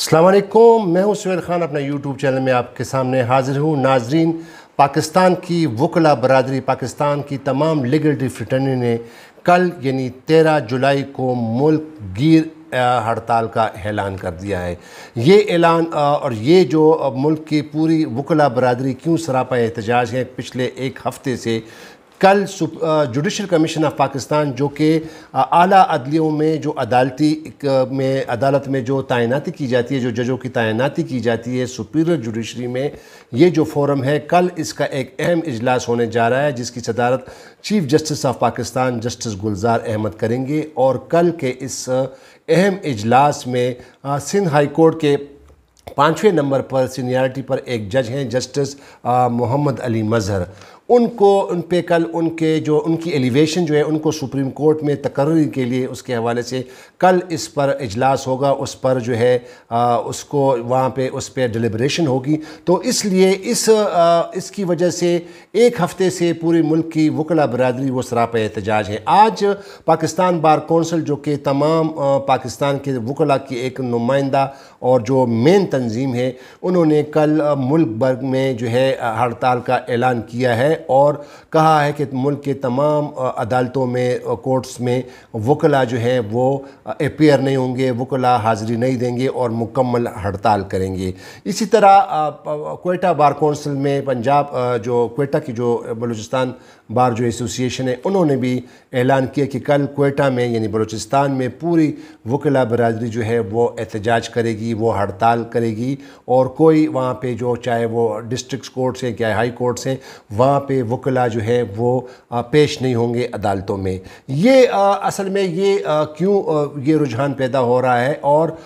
अलकुम मैं हूं सुहेल ख़ान अपने यूट्यूब चैनल में आपके सामने हाज़िर हूं नाजरीन पाकिस्तान की वकला बरदरी पाकिस्तान की तमाम लीगल डिफ्रिटनी ने कल यानी तेरह जुलाई को मुल्क गिर हड़ताल का ऐलान कर दिया है ये ऐलान और ये जो मुल्क की पूरी वकला बरदरी क्यों सरापा एहतजाज है पिछले एक हफ़्ते से कल जुडिशल कमीशन ऑफ पाकिस्तान जो कि आला अदलियों में जो अदालती में अदालत में जो तैनाती की जाती है जो जजों की तैनाती की जाती है सुपीरियर जुडिशरी में ये जो फोरम है कल इसका एक अहम इजलास होने जा रहा है जिसकी सदारत chief justice of Pakistan justice Gulzar Ahmad करेंगे और कल के इस अहम इजलास में सिंध हाई कोर्ट के पाँचवें नंबर पर सीनियरिटी पर एक जज हैं जस्टिस मोहम्मद अली मजहर उनको उन पे कल उनके जो उनकी एलिवेशन जो है उनको सुप्रीम कोर्ट में तकर्री के लिए उसके हवाले से कल इस पर अजलास होगा उस पर जो है आ, उसको वहाँ पे उस पर डिलिब्रेशन होगी तो इसलिए इस आ, इसकी वजह से एक हफ़्ते से पूरे मुल्क की वकला बरदरी वो सराप एहतजाज है आज पाकिस्तान बार कौंसिल जो कि तमाम आ, पाकिस्तान के वकला की एक नुमाइंदा और जो मेन तंजीम है उन्होंने कल मुल्क भर में जो है हड़ताल का ऐलान किया है और कहा है कि मुल्क के तमाम अदालतों में कोर्ट्स में वकला जो है वो अपेयर नहीं होंगे वकला हाज़िरी नहीं देंगे और मुकम्मल हड़ताल करेंगे इसी तरह कोयटा बार कौंसिल में पंजाब जो कोयटा की जो बलूचिस्तान बार जो एसोसिएशन है उन्होंने भी ऐलान किया कि कल कोयटा में यानी बलूचिस्तान में पूरी वकला बरदरी जो है वो एहतजाज करेगी वो हड़ताल करेगी और कोई वहाँ पे जो चाहे वो डिस्ट्रिक्ट कोर्ट्स हैं चाहे हाई कोर्ट्स हैं वहाँ पे वकला जो है वो पेश नहीं होंगे अदालतों में ये असल में ये क्यों ये रुझान पैदा हो रहा है और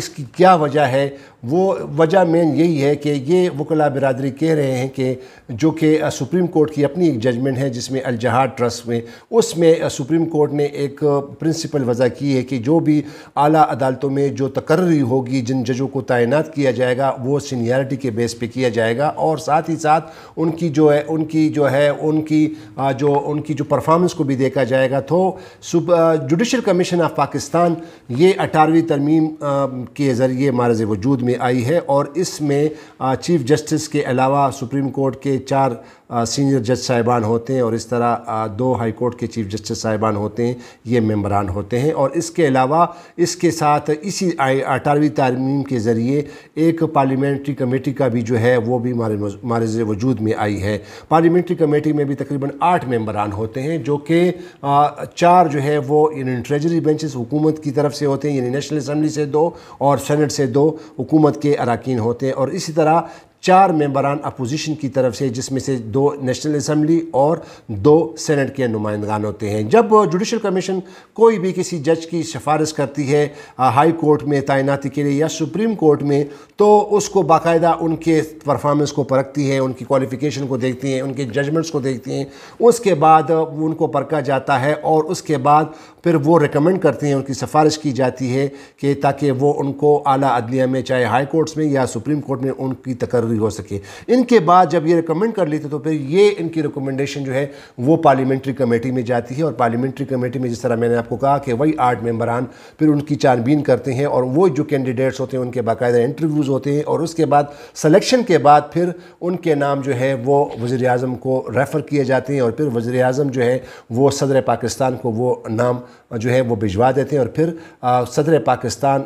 इसकी क्या वजह है वो वजह मेन यही है कि ये वकला बरदरी कह रहे हैं कि जो कि सुप्रीम कोर्ट की अपनी एक जजमेंट है जिसमें अलजहा ट्रस्ट में उसमें सुप्रीम कोर्ट ने एक प्रिंसिपल वजह की है कि जो भी आला अदालतों में जो तकर्री होगी जिन जजों को तैनात किया जाएगा वो सीनियरिटी के बेस पे किया जाएगा और साथ ही साथ उनकी जो है उनकी जो है उनकी जो उनकी जो परफॉर्मेंस को भी देखा जाएगा तो जुडिशल कमीशन ऑफ पाकिस्तान ये अठारहवीं तरमीम के ज़रिए मारज वजूद में में आई है और इसमें चीफ जस्टिस के अलावा सुप्रीम कोर्ट के चार सीनियर जज साहिबान होते हैं और इस तरह दो हाई कोर्ट के चीफ जस्टिस साहिबान होते हैं ये मेम्बरान होते हैं और इसके अलावा इसके साथ इसी अठारहवीं तारमीम के ज़रिए एक पार्लियामेंट्री कमेटी का भी जो है वो भी मारज वजूद में आई है पार्लियामेंट्री कमेटी में भी तकरीबन आठ मेम्बरान होते हैं जो कि चार जो है वो इन ट्रेजरी बेंचेस हुकूमत की तरफ से होते हैं यानी नेशनल असम्बली से दो और सेनेट से दो हुकूमत हुकूमत के अरकान होते हैं और इसी तरह चार मेंबरान अपोजिशन की तरफ से जिसमें से दो नेशनल असम्बली और दो सेनेट के नुमाइंदान होते हैं जब जुडिशल कमीशन कोई भी किसी जज की सिफारिश करती है हाई कोर्ट में तैनाती के लिए या सुप्रीम कोर्ट में तो उसको बाकायदा उनके परफॉर्मेंस को परखती है उनकी क्वालिफ़िकेशन को देखती हैं उनके जजमेंट्स को देखती हैं उसके बाद उनको परखा जाता है और उसके बाद फिर वो रिकमेंड करती हैं उनकी सिफारिश की जाती है कि ताकि वो उनको अली अदलिया में चाहे हाई कोर्ट्स में या सुप्रीम कोर्ट में उनकी तकर ज़रूरी हो सके इनके बाद जब ये रिकमेंड कर लेते तो फिर ये इनकी रिकमेंडेशन जो है वो पार्लियामेंट्री कमेटी में जाती है और पार्लियामेंट्री कमेटी में जिस तरह मैंने आपको कहा कि वही आठ मेम्बरान फिर उनकी छानबीन करते हैं और वो जो कैंडिडेट्स होते हैं उनके बाकायदा इंटरव्यूज़ होते हैं और उसके बाद सलेक्शन के बाद फिर उनके नाम जो है वो वज़ी अजम को रेफ़र किए जाते हैं और फिर वज़ी अजम जो है वो सदर पाकिस्तान को वो नाम जो है वो भिजवा देते हैं और फिर सदर पाकिस्तान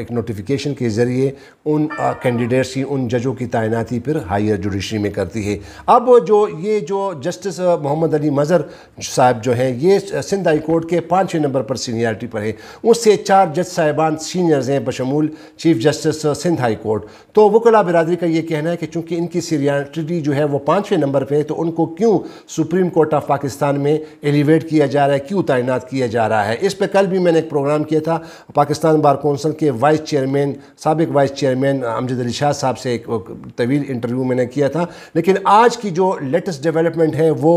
एक नोटिफिकेशन के ज़रिए उन कैंडिडेट्स की उन जजों की तय तैनाती फिर हायर जुडिशरी में करती है अब जो ये जो जस्टिस मोहम्मद अली मज़र साहब जो हैं ये सिंध हाई कोर्ट के पाँचवें नंबर पर सीनियरिटी पर हैं उससे चार जज साहिबान सीनियर्स हैं बशमूल chief justice Sindh high court तो वकला बिरादरी का ये कहना है कि चूँकि इनकी सीनियरिटी जो है वो पाँचवें नंबर पर है तो उनको क्यों सुप्रीम कोर्ट ऑफ पाकिस्तान में एलिवेट किया जा रहा है क्यों तैनात किया जा रहा है इस पर कल भी मैंने एक प्रोग्राम किया था पाकिस्तान बार कौंसल के वाइस चेयरमैन सबक वाइस चेयरमैन अमजद अली शाह साहब से एक तवील इंटरव्यू मैंने किया था लेकिन आज की जो लेटेस्ट डेवलपमेंट है वो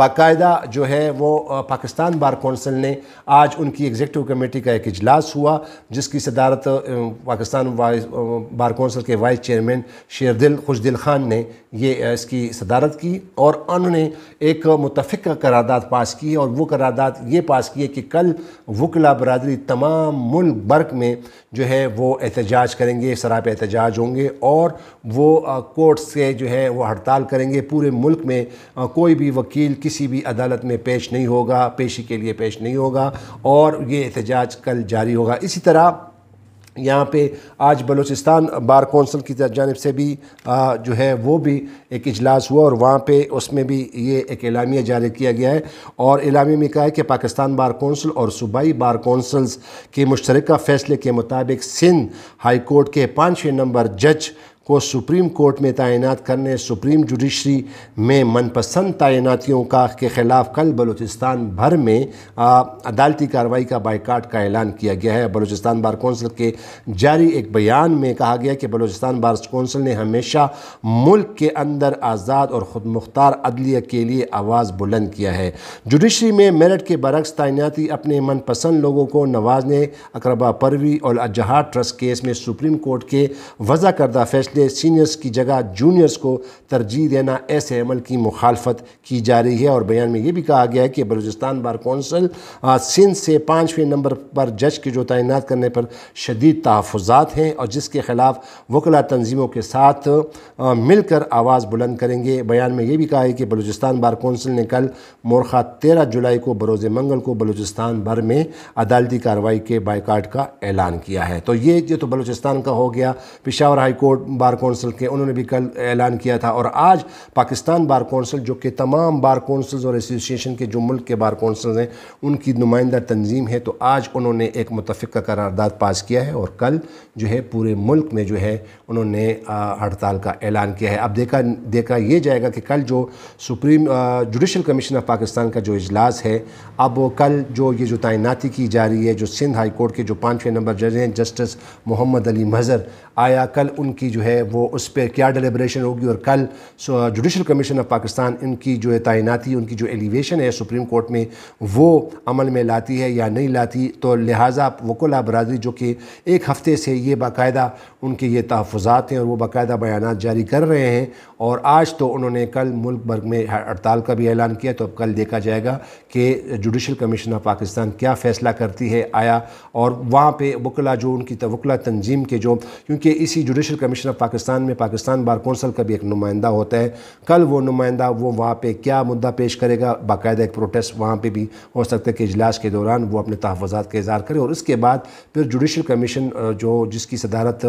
बाकायदा जो है वो पाकिस्तान बार कौंसिल ने आज उनकी एग्जेक्टिव कमेटी का एक इजलास हुआ जिसकी सदारत पाकिस्तान बार कौंसिल के वाइस चेयरमैन शेरदिल खुशदिल खान ने ये इसकी सदारत की और उन्होंने एक मुतफ़ करारदादा पास की और वो करारदादा ये पास की है कि कल वकला बरदरी तमाम मुल्क बर्क में जो है वो एहतजाज करेंगे शराब एहतजाज होंगे और वो कोर्ट से जो है वो हड़ताल करेंगे पूरे मुल्क में कोई भी वकील किसी भी अदालत में पेश नहीं होगा पेशी के लिए पेश नहीं होगा और ये एहतजाज कल जारी होगा इसी तरह यहाँ पे आज बलूचिस्तान बार कौंसल की जानब से भी आ, जो है वो भी एक इजलास हुआ और वहाँ पे उसमें भी ये एक एलामिया जारी किया गया है और एलामी में कहा है कि पाकिस्तान बार कौंसल और सूबाई बार कौंसल्स के मुश्तरक फ़ैसले के मुताबिक सिंध हाई कोर्ट के पाँचवें नंबर जज को सुप्रीम कोर्ट में तैनात करने सुप्रीम जुडिशरी में मनपसंद तैनातियों का के ख़िलाफ़ कल बलूचिस्तान भर में आ, अदालती कार्रवाई का बाइकाट का ऐलान किया गया है बलूचिस्तान बार कौंसिल के जारी एक बयान में कहा गया कि बलूचिस्तान बार कौंसिल ने हमेशा मुल्क के अंदर आज़ाद और ख़ुद मुख्तार अदलिया के लिए आवाज़ बुलंद किया है जुडिशरी में मेरठ के बरक्स तैनाती अपने मनपसंद लोगों को नवाजने अकरबा परवी और अजहार ट्रस्ट केस में सुप्रीम कोर्ट के वजह करदा फैसले बहते सीनियर्स की जगह जूनियर्स को तरजीह देना ऐसे अमल की मुखालफत की जा रही है और बयान में ये भी कहा गया है कि बलूचिस्तान बार कौंसल सिंध से पाँचवें नंबर पर जज के जो तैनात करने पर शदीद तहफ़ात हैं और जिसके ख़िलाफ़ वकला तंजीमों के साथ मिलकर आवाज़ बुलंद करेंगे बयान में ये भी कहा है कि बलूचिस्तान बार कौंसिल ने कल मोरखा तेरह जुलाई को बरोज़ मंगल को बलूचिस्तान भर में अदालती कार्रवाई के बाइकाट का ऐलान किया है तो ये जो तो बलूचिस्तान का हो गया Peshawar high court bar bar council के उन्होंने भी कल ऐलान किया था और आज पाकिस्तान बार कौंसल जो कि तमाम बार कौंसल्स और एसोसिएशन के जो मुल्क के बार कौंसल हैं उनकी नुमाइंदा तंजीम है तो आज उन्होंने एक मुतफ़ करारदाद पास किया है और कल जो है पूरे मुल्क में जो है उन्होंने हड़ताल का ऐलान किया है अब देखा देखा यह जाएगा कि कल जो supreme judicial commission of Pakistan का जो इजलास है अब वो कल जो ये जो तैनाती की जा रही है जो सिंध हाई कोर्ट के जो पाँचवें नंबर जज हैं जस्टिस मोहम्मद अली मज़र आया कल उनकी जो है है वो उस पर क्या डिलिब्रेशन होगी और कल जुडिशल कमीशन ऑफ पाकिस्तान इनकी जो है तैनाती उनकी जो एलिवेशन है सुप्रीम कोर्ट में वो अमल में लाती है या नहीं लाती तो लिहाजा वकुला बरदरी जो कि एक हफ़्ते से ये बाकायदा उनके ये तहफ़ात हैं और वो बाकायदा बयान जारी कर रहे हैं और आज तो उन्होंने कल मुल्क भर में हड़ताल का भी ऐलान किया तो अब कल देखा जाएगा कि जुडिशल कमीशन ऑफ पाकिस्तान क्या फ़ैसला करती है आया और वहाँ पर वकला जो उनकी वकला तंजीम के जो क्योंकि इसी जुडिशल कमीशन ऑफ पाकिस्तान में पाकिस्तान बार कौंसल का भी एक नुमाइंदा होता है कल वो नुमाइंदा वो वहाँ पर क्या मुद्दा पेश करेगा बाकायदा एक प्रोटेस्ट वहाँ पर भी हो सकता है कि इजलास के दौरान वो अपने तहफ़ात का इजहार करें और इसके बाद फिर जुडिशल कमीशन जो जिसकी सदारत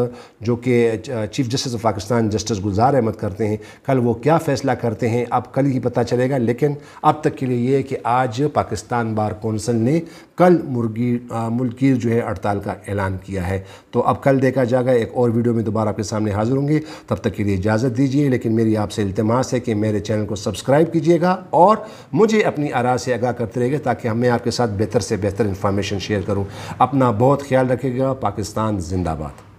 जो कि chief justice of Pakistan justice Gulzar Ahmad करते हैं कल वो क्या फ़ैसला करते हैं अब कल ही पता चलेगा लेकिन अब तक के लिए ये है कि आज पाकिस्तान बार कौंसल ने कल मुर्गी मुल्की जो है हड़ताल का ऐलान किया है तो अब कल देखा जाएगा एक और वीडियो में दोबारा आपके सामने हाजिर होंगे तब तक के लिए इजाज़त दीजिए लेकिन मेरी आपसे इल्तमास है कि मेरे चैनल को सब्सक्राइब कीजिएगा और मुझे अपनी आरा से आगाह करते रहिएगा ताकि हमें आपके साथ बेहतर से बेहतर इन्फॉर्मेशन शेयर करूँ अपना बहुत ख्याल रखिएगा पाकिस्तान जिंदाबाद